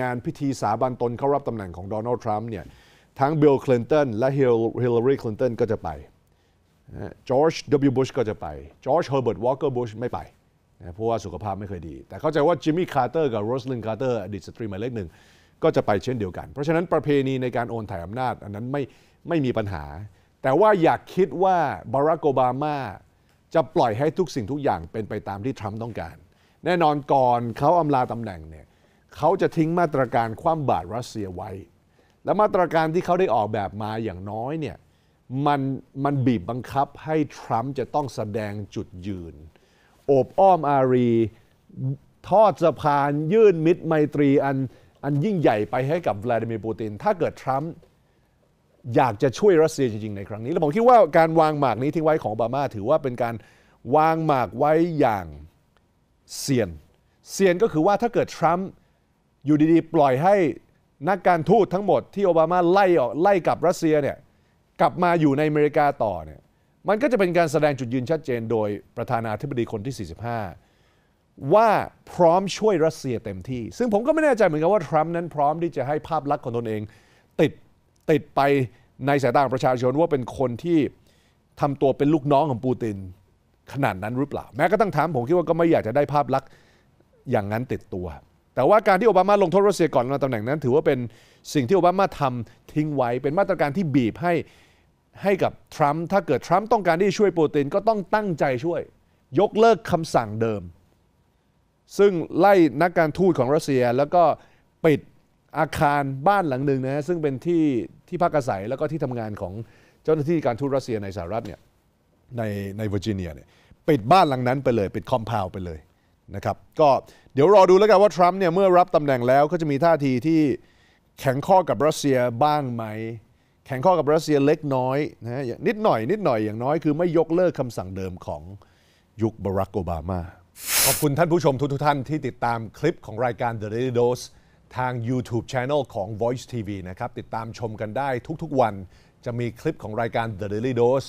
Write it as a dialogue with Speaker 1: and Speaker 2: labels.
Speaker 1: งานพิธีสาบานตนเข้ารับตำแหน่งของโดนัลด์ทรัมป์เนี่ยทั้งบิลคลินตันและฮิลลารีคลินตันก็จะไปจอร์จวบุชก็จะไปจอร์จเฮอร์เบิร์ตวอลเกอร์บุชไม่ไปนะเพราะว่าสุขภาพไม่เคยดี แต่เข้าใจว่าจิมมี่คาร์เตอร์กับโรสลินคาร์เตอร์อดีตสตรีหมายเลขหนึ่งก็จะไปเช่นเดียวกัน เพราะฉะนั้นประเพณีในการโอนถ่ายอำนาจ อันนั้นไม่ไม่มีปัญหา แต่ว่าอยากคิดว่าบารักโอบามาจะปล่อยให้ทุกสิ่งทุกอย่างเป็นไปตามที่ทรัมป์ต้องการแน่นอนก่อนเขาอำลาตำแหน่งเนี่ยเขาจะทิ้งมาตรการคว่ำบาตรรัสเซียไว้ และมาตรการที่เขาได้ออกแบบมาอย่างน้อยเนี่ยมันมันบีบบังคับให้ทรัมป์จะต้องแสดงจุดยืน โอบอ้อมอารี ทอดสะพาน ยื่นมิตรไมตรีอันอันยิ่งใหญ่ไปให้กับวลาดิเมียร์ปูติน ถ้าเกิดทรัมป์อยากจะช่วยรัสเซียจริงๆในครั้งนี้แล้วผมคิดว่าการวางหมากนี้ทิ้งไว้ของบามาถือว่าเป็นการวางหมากไว้อย่างเสี่ยนเสี่ยนก็คือว่าถ้าเกิดทรัมป์อยู่ดีๆ ปล่อยให้นักการทูตทั้งหมดที่โอบามาไล่ออกไล่กลับรัสเซียเนี่ยกลับมาอยู่ในอเมริกาต่อเนี่ยมันก็จะเป็นการแสดงจุดยืนชัดเจน โดยประธานาธิบดีคนที่ 45 ว่าพร้อมช่วยรัสเซียเต็มที่ ซึ่งผมก็ไม่แน่ใจเหมือนกันว่า ทรัมป์นั้นพร้อมที่จะให้ภาพลักษณ์ของตนเอง ติดติดไปในสายตาของประชาชนว่าเป็นคนที่ทำตัวเป็นลูกน้องของปูตินขนาดนั้นหรือเปล่า แม้กระทั่งถามผมคิดว่าก็ไม่อยากจะได้ภาพลักษณ์อย่างนั้นติดตัวแต่ว่าการที่โอบามาลงโทษรัสเซียก่อนมาตำแหน่งนั้น ถือว่าเป็นสิ่งที่โอบามาทำทิ้งไว้ เป็นมาตรการที่บีบให้ให้กับทรัมป์ถ้าเกิดทรัมป์ต้องการที่จะช่วยปูตินก็ต้องตั้งใจช่วย ยกเลิกคำสั่งเดิม ซึ่งไล่นักการทูตของรัสเซีย แล้วก็ปิดอาคารบ้านหลังหนึ่งนะซึ่งเป็นที่ที่พักอาศัยแล้วก็ที่ทำงานของเจ้าหน้าที่การทูตรัสเซียในสหรัฐเนี่ยในในเวอร์จิเนียเนี่ยปิดบ้านหลังนั้นไปเลยปิดคอมเพลวไปเลยนะครับก็เดี๋ยวรอดูแล้วกันว่า ทรัมป์เนี่ยเมื่อรับตำแหน่งแล้วก็จะมีท่าทีที่แข็งข้อกับรัสเซียบ้างไหม แข็งข้อกับรัสเซียเล็กน้อยนะนิดหน่อย นิดหน่อยอย่างน้อยคือไม่ยกเลิกคำสั่งเดิมของยุคบารักโอบามา ขอบคุณท่านผู้ชมทุกทท่านที่ติดตามคลิปของรายการ The Daily Dose ทาง YouTube Channel ของ Voice TV นะครับ ติดตามชมกันได้ทุกๆวันจะมีคลิปของรายการ The Daily Dose